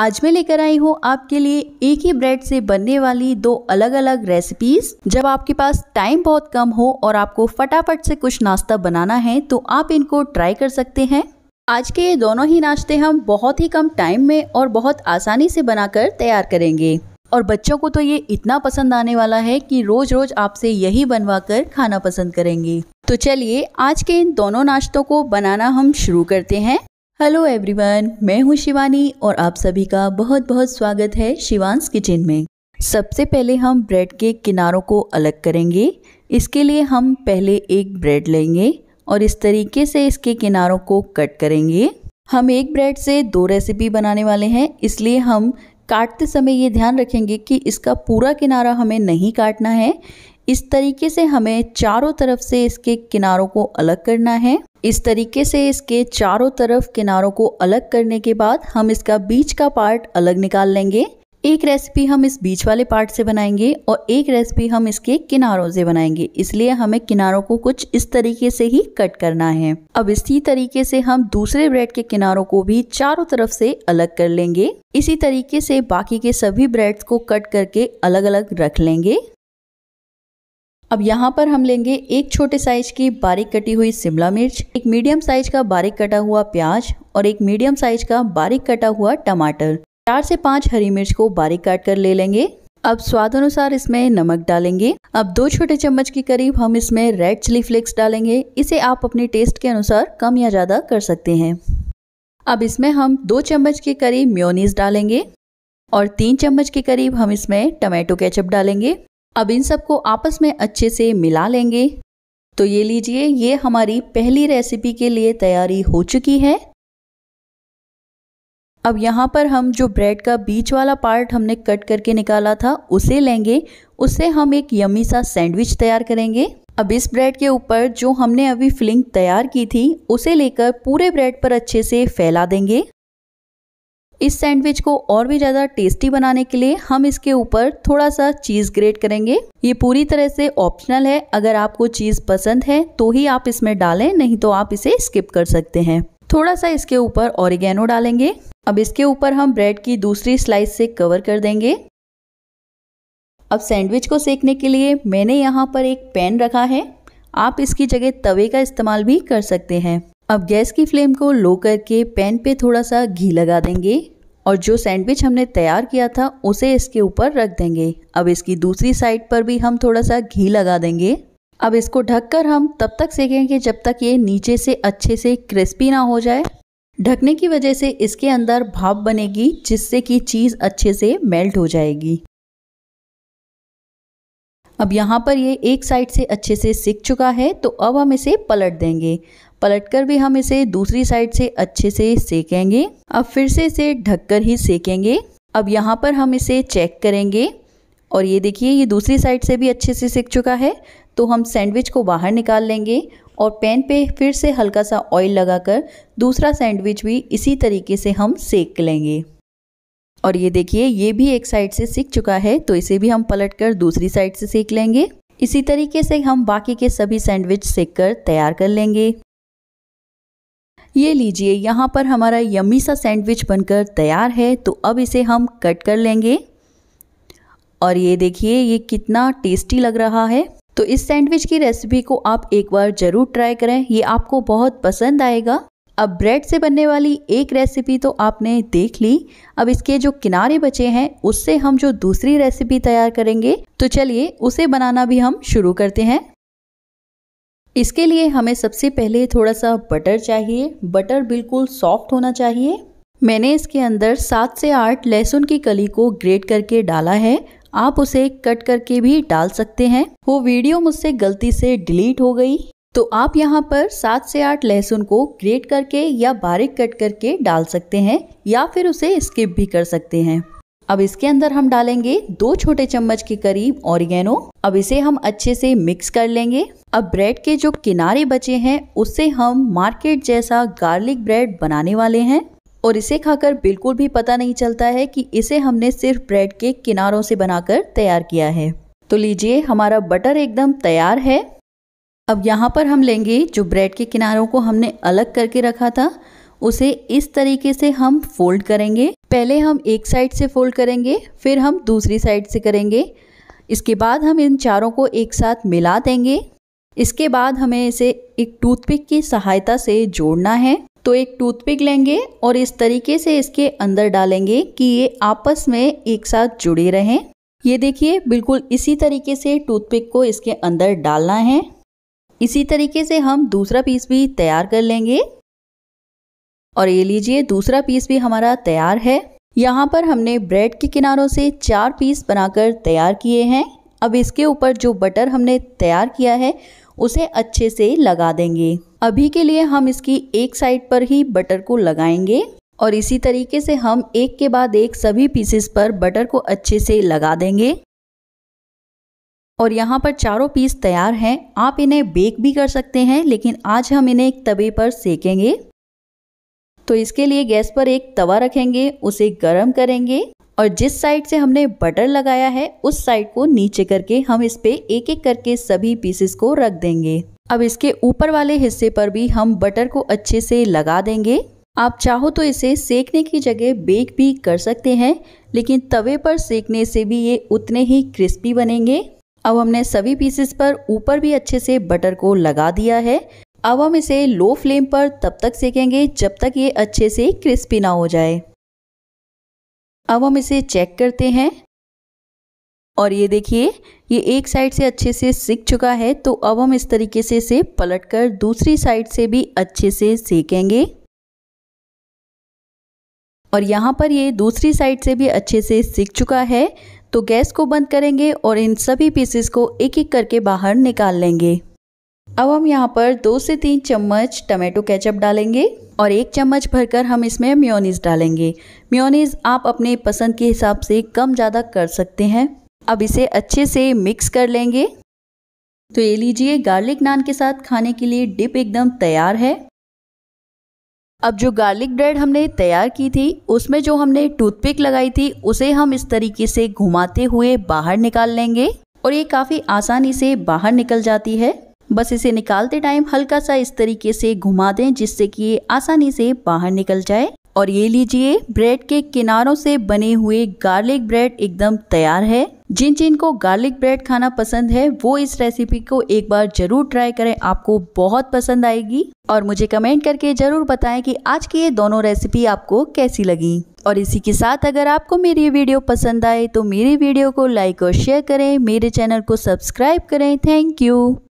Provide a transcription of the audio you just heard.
आज मैं लेकर आई हूँ आपके लिए एक ही ब्रेड से बनने वाली दो अलग अलग रेसिपीज जब आपके पास टाइम बहुत कम हो और आपको फटाफट से कुछ नाश्ता बनाना है तो आप इनको ट्राई कर सकते हैं आज के ये दोनों ही नाश्ते हम बहुत ही कम टाइम में और बहुत आसानी से बनाकर तैयार करेंगे और बच्चों को तो ये इतना पसंद आने वाला है कि रोज रोज आपसे यही बनवा कर खाना पसंद करेंगे तो चलिए आज के इन दोनों नाश्तों को बनाना हम शुरू करते हैं हेलो एवरीवन मैं हूं शिवानी और आप सभी का बहुत बहुत स्वागत है शिवान्स किचन में सबसे पहले हम ब्रेड के किनारों को अलग करेंगे इसके लिए हम पहले एक ब्रेड लेंगे और इस तरीके से इसके किनारों को कट करेंगे हम एक ब्रेड से दो रेसिपी बनाने वाले हैं इसलिए हम काटते समय ये ध्यान रखेंगे कि इसका पूरा किनारा हमें नहीं काटना है इस तरीके से हमें चारों तरफ से इसके किनारों को अलग करना है इस तरीके से इसके चारों तरफ किनारों को अलग करने के बाद हम इसका बीच का पार्ट अलग निकाल लेंगे एक रेसिपी हम इस बीच वाले पार्ट से बनाएंगे और एक रेसिपी हम इसके किनारों से बनाएंगे इसलिए हमें किनारों को कुछ इस तरीके से ही कट करना है अब इसी तरीके से हम दूसरे ब्रेड के किनारों को भी चारों तरफ से अलग कर लेंगे इसी तरीके से बाकी के सभी ब्रेड को कट करके अलग अलग रख लेंगे अब यहाँ पर हम लेंगे एक छोटे साइज की बारीक कटी हुई शिमला मिर्च एक मीडियम साइज का बारीक कटा हुआ प्याज और एक मीडियम साइज का बारीक कटा हुआ टमाटर चार से पांच हरी मिर्च को बारीक काट कर ले लेंगे अब स्वाद अनुसार इसमें नमक डालेंगे अब दो छोटे चम्मच के करीब हम इसमें रेड चिली फ्लेक्स डालेंगे इसे आप अपने टेस्ट के अनुसार कम या ज़्यादा कर सकते हैं अब इसमें हम दो चम्मच के करीब म्योनीस डालेंगे और तीन चम्मच के करीब हम इसमें टमाटो केचप डालेंगे अब इन सबको आपस में अच्छे से मिला लेंगे तो ये लीजिए ये हमारी पहली रेसिपी के लिए तैयारी हो चुकी है अब यहाँ पर हम जो ब्रेड का बीच वाला पार्ट हमने कट करके निकाला था उसे लेंगे उससे हम एक यमी सा सैंडविच तैयार करेंगे अब इस ब्रेड के ऊपर जो हमने अभी फिलिंग तैयार की थी उसे लेकर पूरे ब्रेड पर अच्छे से फैला देंगे इस सैंडविच को और भी ज़्यादा टेस्टी बनाने के लिए हम इसके ऊपर थोड़ा सा चीज़ ग्रेट करेंगे ये पूरी तरह से ऑप्शनल है अगर आपको चीज़ पसंद है तो ही आप इसमें डालें नहीं तो आप इसे स्किप कर सकते हैं थोड़ा सा इसके ऊपर ऑरिगेनो डालेंगे अब इसके ऊपर हम ब्रेड की दूसरी स्लाइस से कवर कर देंगे अब सैंडविच को सेकने के लिए मैंने यहाँ पर एक पैन रखा है आप इसकी जगह तवे का इस्तेमाल भी कर सकते हैं अब गैस की फ्लेम को लो करके पैन पे थोड़ा सा घी लगा देंगे और जो सैंडविच हमने तैयार किया था उसे इसके ऊपर रख देंगे अब इसकी दूसरी साइड पर भी हम थोड़ा सा घी लगा देंगे अब इसको ढककर हम तब तक सेकेंगे जब तक ये नीचे से अच्छे से क्रिस्पी ना हो जाए ढकने की वजह से इसके अंदर भाप बनेगी जिससे कि चीज़ अच्छे से मेल्ट हो जाएगी अब यहाँ पर ये एक साइड से अच्छे से सिक चुका है तो अब हम इसे पलट देंगे पलटकर भी हम इसे दूसरी साइड से अच्छे से सेकेंगे अब फिर से इसे ढककर ही सेकेंगे अब यहाँ पर हम इसे चेक करेंगे और ये देखिए ये दूसरी साइड से भी अच्छे से सेक चुका है तो हम सैंडविच को बाहर निकाल लेंगे और पैन पे फिर से हल्का सा ऑयल लगाकर दूसरा सैंडविच भी इसी तरीके से हम सेक लेंगे और ये देखिए ये भी एक साइड से सीख चुका है तो इसे भी हम पलट कर दूसरी साइड से सेक लेंगे इसी तरीके से हम बाकी के सभी सैंडविच सेक कर तैयार कर लेंगे ये लीजिए यहाँ पर हमारा यम्मी सा सैंडविच बनकर तैयार है तो अब इसे हम कट कर लेंगे और ये देखिए ये कितना टेस्टी लग रहा है तो इस सैंडविच की रेसिपी को आप एक बार ज़रूर ट्राई करें ये आपको बहुत पसंद आएगा अब ब्रेड से बनने वाली एक रेसिपी तो आपने देख ली अब इसके जो किनारे बचे हैं उससे हम जो दूसरी रेसिपी तैयार करेंगे तो चलिए उसे बनाना भी हम शुरू करते हैं इसके लिए हमें सबसे पहले थोड़ा सा बटर चाहिए बटर बिल्कुल सॉफ्ट होना चाहिए मैंने इसके अंदर सात से आठ लहसुन की कली को ग्रेट करके डाला है आप उसे कट करके भी डाल सकते हैं वो वीडियो मुझसे गलती से डिलीट हो गई तो आप यहाँ पर सात से आठ लहसुन को ग्रेट करके या बारीक कट करके डाल सकते हैं या फिर उसे स्किप भी कर सकते हैं अब इसके अंदर हम डालेंगे दो छोटे चम्मच के करीब ऑरिगेनो अब इसे हम अच्छे से मिक्स कर लेंगे अब ब्रेड के जो किनारे बचे हैं उससे हम मार्केट जैसा गार्लिक ब्रेड बनाने वाले हैं और इसे खाकर बिल्कुल भी पता नहीं चलता है कि इसे हमने सिर्फ ब्रेड के किनारों से बनाकर तैयार किया है तो लीजिए हमारा बटर एकदम तैयार है अब यहाँ पर हम लेंगे जो ब्रेड के किनारों को हमने अलग करके रखा था उसे इस तरीके से हम फोल्ड करेंगे पहले हम एक साइड से फोल्ड करेंगे फिर हम दूसरी साइड से करेंगे इसके बाद हम इन चारों को एक साथ मिला देंगे इसके बाद हमें इसे एक टूथपिक की सहायता से जोड़ना है तो एक टूथपिक लेंगे और इस तरीके से इसके अंदर डालेंगे कि ये आपस में एक साथ जुड़े रहें ये देखिए बिल्कुल इसी तरीके से टूथपिक को इसके अंदर डालना है इसी तरीके से हम दूसरा पीस भी तैयार कर लेंगे और ये लीजिए दूसरा पीस भी हमारा तैयार है यहाँ पर हमने ब्रेड के किनारों से चार पीस बनाकर तैयार किए हैं अब इसके ऊपर जो बटर हमने तैयार किया है उसे अच्छे से लगा देंगे अभी के लिए हम इसकी एक साइड पर ही बटर को लगाएंगे और इसी तरीके से हम एक के बाद एक सभी पीसेस पर बटर को अच्छे से लगा देंगे और यहाँ पर चारों पीस तैयार हैं आप इन्हें बेक भी कर सकते हैं लेकिन आज हम इन्हें एक तवे पर सेकेंगे तो इसके लिए गैस पर एक तवा रखेंगे उसे गर्म करेंगे और जिस साइड से हमने बटर लगाया है उस साइड को नीचे करके हम इस पर एक एक करके सभी पीसेस को रख देंगे अब इसके ऊपर वाले हिस्से पर भी हम बटर को अच्छे से लगा देंगे आप चाहो तो इसे सेकने की जगह बेक भी कर सकते हैं लेकिन तवे पर सेकने से भी ये उतने ही क्रिस्पी बनेंगे अब हमने सभी पीसेस पर ऊपर भी अच्छे से बटर को लगा दिया है अब हम इसे लो फ्लेम पर तब तक सेकेंगे जब तक ये अच्छे से क्रिस्पी ना हो जाए अब हम इसे चेक करते हैं और ये देखिए ये एक साइड से अच्छे से सीख चुका है तो अब हम इस तरीके से इसे पलट कर दूसरी साइड से भी अच्छे से सेकेंगे और यहाँ पर ये दूसरी साइड से भी अच्छे से सीख चुका है तो गैस को बंद करेंगे और इन सभी पीसेस को एक एक करके बाहर निकाल लेंगे अब हम यहाँ पर दो से तीन चम्मच टमाटो केचप डालेंगे और एक चम्मच भरकर हम इसमें म्योनीस डालेंगे म्योनीस आप अपने पसंद के हिसाब से कम ज़्यादा कर सकते हैं अब इसे अच्छे से मिक्स कर लेंगे तो ये लीजिए गार्लिक नान के साथ खाने के लिए डिप एकदम तैयार है अब जो गार्लिक ब्रेड हमने तैयार की थी उसमें जो हमने टूथपिक लगाई थी उसे हम इस तरीके से घुमाते हुए बाहर निकाल लेंगे और ये काफ़ी आसानी से बाहर निकल जाती है बस इसे निकालते टाइम हल्का सा इस तरीके से घुमा दें जिससे कि ये आसानी से बाहर निकल जाए और ये लीजिए ब्रेड के किनारों से बने हुए गार्लिक ब्रेड एकदम तैयार है जिन जिन को गार्लिक ब्रेड खाना पसंद है वो इस रेसिपी को एक बार जरूर ट्राई करें आपको बहुत पसंद आएगी और मुझे कमेंट करके जरूर बताएं कि आज की ये दोनों रेसिपी आपको कैसी लगी और इसी के साथ अगर आपको मेरी ये वीडियो पसंद आए तो मेरी वीडियो को लाइक और शेयर करें मेरे चैनल को सब्सक्राइब करें थैंक यू